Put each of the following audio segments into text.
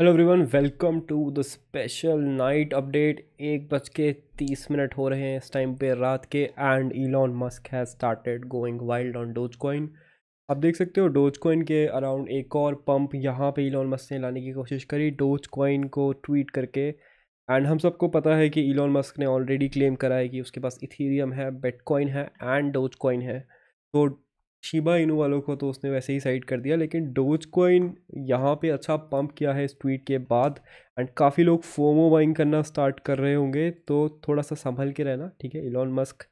hello everyone welcome to the special night update एक बज के तीस मिनट हो रहे हैं इस टाइम पे रात के and Elon Musk has started going wild on dogecoin आप देख सकते हो डोज कॉइन के अराउंड एक और पंप यहाँ पे इलॉन मस्क ने लाने की कोशिश करी डोज कॉइन को ट्वीट करके एंड हम सबको पता है कि इलॉन मस्क ने ऑलरेडी क्लेम करा है कि उसके पास इथीरियम है बेटकॉइन है एंड डोज कॉइन है तो शिबा इनू वालों को तो उसने वैसे ही साइड कर दिया लेकिन डोज कोइन यहाँ पे अच्छा पंप किया है इस ट्वीट के बाद एंड काफ़ी लोग फोमो बाइंग करना स्टार्ट कर रहे होंगे तो थोड़ा सा संभल के रहना ठीक है इलॉन मस्क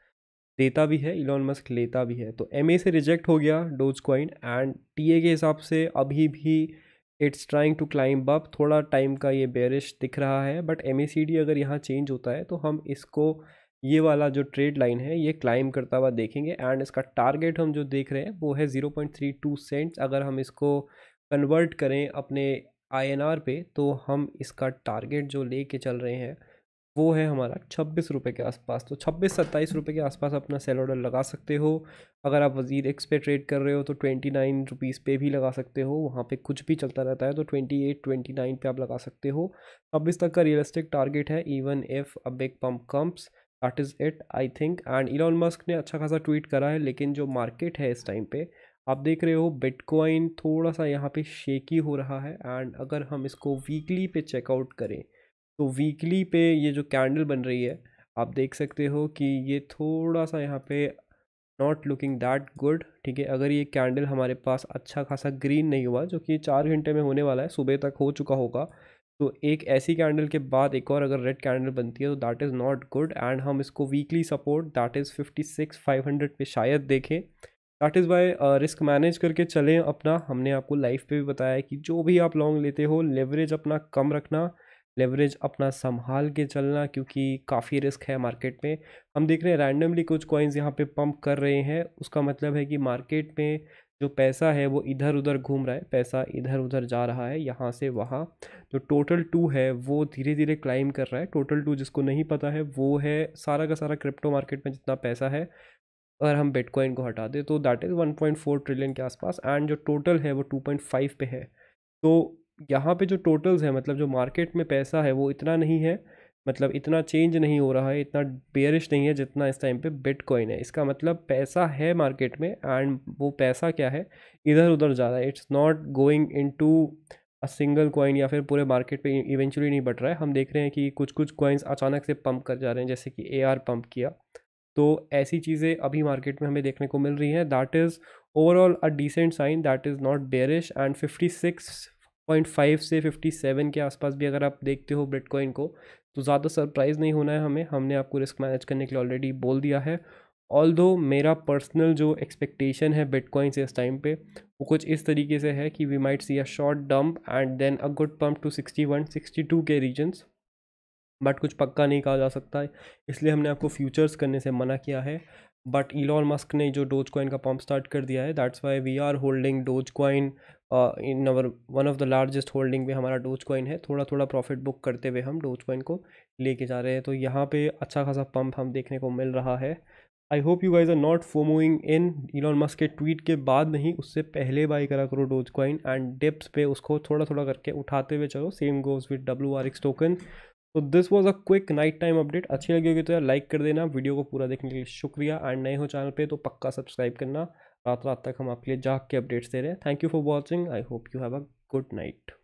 देता भी है इलॉन मस्क लेता भी है तो एम से रिजेक्ट हो गया डोज कोइन एंड टी के हिसाब से अभी भी it's trying to climb up थोड़ा टाइम का ये बेरिश दिख रहा है बट एम अगर यहाँ चेंज होता है तो हम इसको ये वाला जो ट्रेड लाइन है ये क्लाइम करता हुआ देखेंगे एंड इसका टारगेट हम जो देख रहे हैं वो है zero point three two cents अगर हम इसको कन्वर्ट करें अपने आर पे तो हम इसका टारगेट जो ले के चल रहे हैं वो है हमारा छब्बीस रुपये के आसपास तो छब्बीस सत्ताईस रुपये के आसपास अपना सेल ऑर्डर लगा सकते हो अगर आप वज़ीर एक्स पे ट्रेड कर रहे हो तो ट्वेंटी नाइन रुपीज़ पे भी लगा सकते हो वहाँ पे कुछ भी चलता रहता है तो ट्वेंटी एट ट्वेंटी नाइन पर आप लगा सकते हो छब्बीस तक का रियलिस्टिक टारगेट है even if a big pump comes that is it I think and Elon Musk ने अच्छा खासा ट्वीट करा है लेकिन जो मार्केट है इस टाइम पे आप देख रहे हो बिटकॉइन थोड़ा सा यहाँ पे शेकी हो रहा है एंड अगर हम इसको वीकली पे चेकआउट करें तो वीकली पे ये जो कैंडल बन रही है आप देख सकते हो कि ये थोड़ा सा यहाँ पे नॉट लुकिंग दैट गुड ठीक है अगर ये कैंडल हमारे पास अच्छा खासा ग्रीन नहीं हुआ जो कि चार घंटे में होने वाला है सुबह तक हो चुका होगा तो एक ऐसी कैंडल के बाद एक और अगर रेड कैंडल बनती है तो that is not good and हम इसको weekly support that is fifty six five hundred पे शायद देखें that is why risk manage करके चलें अपना हमने आपको लाइफ पे भी बताया कि जो भी आप लॉन्ग लेते हो लेवरेज अपना कम रखना लेवरेज अपना संभाल के चलना क्योंकि काफ़ी रिस्क है मार्केट में हम देख रहे हैं रैंडमली कुछ कॉइन्स यहाँ पे पंप कर रहे हैं उसका मतलब है कि मार्केट में जो पैसा है वो इधर उधर घूम रहा है पैसा इधर उधर जा रहा है यहाँ से वहाँ जो टोटल टू है वो धीरे धीरे क्लाइम कर रहा है टोटल टू जिसको नहीं पता है वो है सारा का सारा क्रिप्टो मार्केट में जितना पैसा है अगर हम बिटकॉइन को हटा दें तो that is one point four trillion के आसपास एंड जो टोटल है वो टू पॉइंट फाइव पे है तो यहाँ पर जो टोटल्स है मतलब जो मार्केट में पैसा है वो इतना नहीं है मतलब इतना चेंज नहीं हो रहा है इतना बेरिश नहीं है जितना इस टाइम पे बिटकॉइन है इसका मतलब पैसा है मार्केट में एंड वो पैसा क्या है इधर उधर जा रहा है it's not going into a single coin या फिर पूरे मार्केट पे इवेंचुअली नहीं बढ़ रहा है हम देख रहे हैं कि कुछ कुछ कॉइन्स अचानक से पम्प कर जा रहे हैं जैसे कि ए आर पम्प किया तो ऐसी चीज़ें अभी मार्केट में हमें देखने को मिल रही हैं that is overall a decent sign that is not bearish and fifty six point five से फिफ्टी सेवन के आसपास भी अगर आप देखते हो बिटकॉइन को तो ज़्यादा सरप्राइज़ नहीं होना है हमें हमने आपको रिस्क मैनेज करने के लिए ऑलरेडी बोल दिया है ऑल दो मेरा पर्सनल जो एक्सपेक्टेशन है बिटकॉइन से इस टाइम पे वो कुछ इस तरीके से है कि we might see a short dump and then a good pump to sixty one sixty two के रीजन्स बट कुछ पक्का नहीं कहा जा सकता है इसलिए हमने आपको फ्यूचर्स करने से मना किया है बट इलॉन मस्क ने जो डोज कॉइन का पम्प स्टार्ट कर दिया है that's why we are holding dogecoin in our one of the largest holding में हमारा डोज कॉइन है थोड़ा थोड़ा प्रॉफिट बुक करते हुए हम डोज कॉइन को लेके जा रहे हैं तो यहाँ पे अच्छा खासा पम्प हम देखने को मिल रहा है I hope you guys are not fomoing in Elon Musk के ट्वीट के बाद नहीं उससे पहले बाई करा करो डोज कॉइन एंड डिप्स पे उसको थोड़ा थोड़ा करके उठाते हुए चलो same goes with W R X token तो this was a quick night time update अच्छी लगी होगी तो यार लाइक कर देना वीडियो को पूरा देखने के लिए शुक्रिया एंड नए हो चैनल पे तो पक्का सब्सक्राइब करना रात रात तक हम आपके लिए जाग के अपडेट्स दे रहे हैं thank you for watching I hope you have a good night